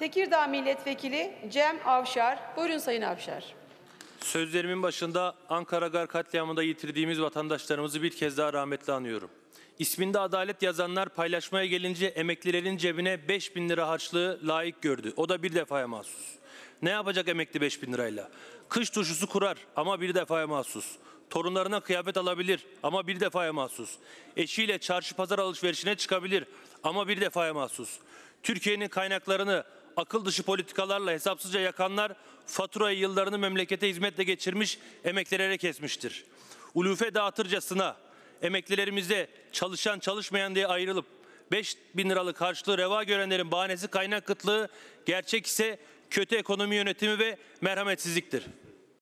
Tekirdağ Milletvekili Cem Avşar. Buyurun Sayın Avşar. Sözlerimin başında Ankara Gar katliamında yitirdiğimiz vatandaşlarımızı bir kez daha rahmetle anıyorum. İsminde adalet yazanlar paylaşmaya gelince emeklilerin cebine 5 bin lira harçlığı layık gördü. O da bir defaya mahsus. Ne yapacak emekli 5 bin lirayla? Kış tuşusu kurar ama bir defaya mahsus. Torunlarına kıyafet alabilir ama bir defaya mahsus. Eşiyle çarşı pazar alışverişine çıkabilir ama bir defaya mahsus. Türkiye'nin kaynaklarını akıl dışı politikalarla hesapsızca yakanlar faturayı yıllarını memlekete hizmetle geçirmiş, emeklilere kesmiştir. Ulufe dağıtırcasına emeklilerimize çalışan çalışmayan diye ayrılıp 5 bin liralık karşılığı reva görenlerin bahanesi kaynak kıtlığı, gerçek ise kötü ekonomi yönetimi ve merhametsizliktir.